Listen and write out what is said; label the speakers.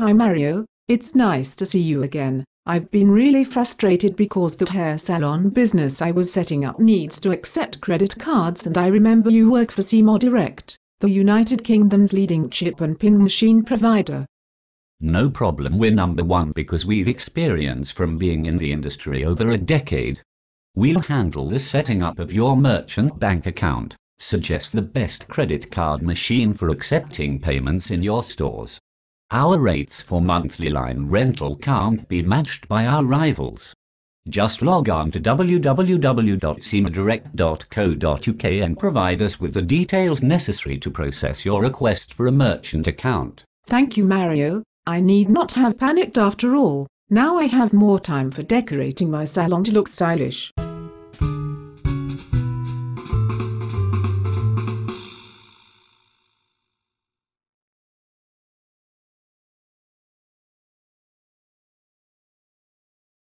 Speaker 1: Hi Mario, it's nice to see you again. I've been really frustrated because the hair salon business I was setting up needs to accept credit cards and I remember you work for CMO Direct, the United Kingdom's leading chip and pin machine provider.
Speaker 2: No problem we're number one because we've experience from being in the industry over a decade. We'll handle the setting up of your merchant bank account, suggest the best credit card machine for accepting payments in your stores, our rates for monthly line rental can't be matched by our rivals. Just log on to www.semadirect.co.uk and provide us with the details necessary to process your request for a merchant account.
Speaker 1: Thank you, Mario. I need not have panicked after all. Now I have more time for decorating my salon to look stylish.